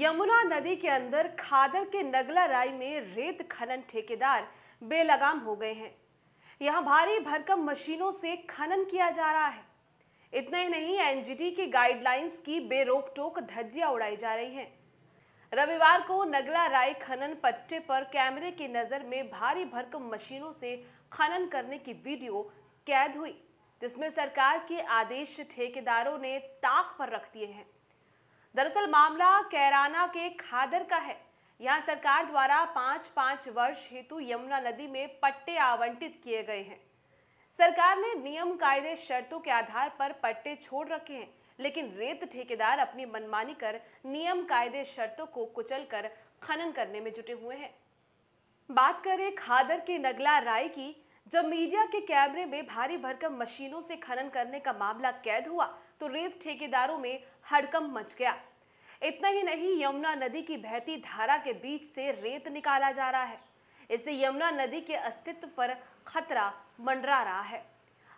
यमुना नदी के अंदर खादर के नगला राय में रेत खनन ठेकेदार बेलगाम हो गए हैं यहाँ भारी भरकम मशीनों से खनन किया जा रहा है इतना ही नहीं एनजीटी की गाइडलाइंस की बेरोक टोक धज्जियां उड़ाई जा रही हैं रविवार को नगला राय खनन पट्टे पर कैमरे की नज़र में भारी भरकम मशीनों से खनन करने की वीडियो कैद हुई जिसमें सरकार के आदेश ठेकेदारों ने ताक पर रख दिए हैं दरअसल मामला कैराना के खादर का है यहाँ सरकार द्वारा पांच पांच वर्ष हेतु यमुना नदी में पट्टे आवंटित किए गए हैं सरकार ने नियम कायदे शर्तों के आधार पर पट्टे छोड़ रखे हैं लेकिन रेत ठेकेदार अपनी मनमानी कर नियम कायदे शर्तों को कुचल कर खनन करने में जुटे हुए हैं बात करें खादर के नगला राय की जब मीडिया के कैमरे में भारी भरकम मशीनों से खनन करने का मामला कैद हुआ तो रेत ठेकेदारों में हड़कम मच गया इतना ही नहीं यमुना नदी की बहती धारा के बीच से रेत निकाला जा रहा है इससे यमुना नदी के अस्तित्व पर खतरा मंडरा रहा है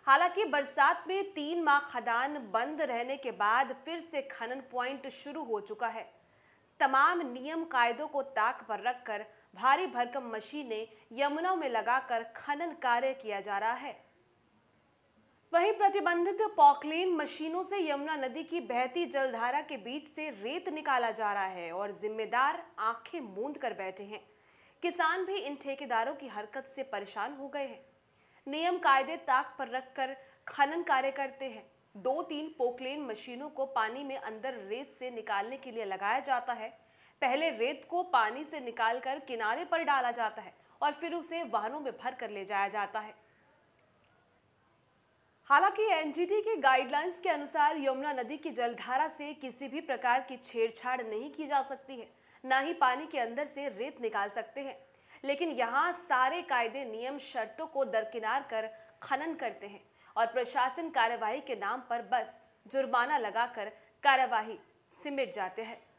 हालांकि बरसात में तीन माह खदान बंद रहने के बाद फिर से खनन पॉइंट शुरू हो चुका है तमाम नियम कायदों को ताक पर रखकर भारी भरकम मशीनें यमुना में लगाकर खनन कार्य किया जा रहा है वहीं प्रतिबंधित पॉकलेन मशीनों से यमुना नदी की बहती जलधारा के बीच से रेत निकाला जा रहा है और जिम्मेदार आंखें मूंद कर बैठे हैं किसान भी इन ठेकेदारों की हरकत से परेशान हो गए हैं नियम कायदे ताक पर रखकर खनन कार्य करते हैं दो तीन पोकलेन मशीनों को पानी में अंदर रेत से निकालने के लिए लगाया जाता है पहले रेत को पानी से निकालकर किनारे पर डाला जाता है और फिर उसे वाहनों में भर कर ले जाया जाता है हालांकि एनजीटी के गाइडलाइंस के अनुसार यमुना नदी की जलधारा से किसी भी प्रकार की छेड़छाड़ नहीं की जा सकती है ना ही पानी के अंदर से रेत निकाल सकते हैं लेकिन यहाँ सारे कायदे नियम शर्तों को दरकिनार कर खनन करते हैं और प्रशासन कार्यवाही के नाम पर बस जुर्माना लगाकर कार्यवाही सिमट जाते हैं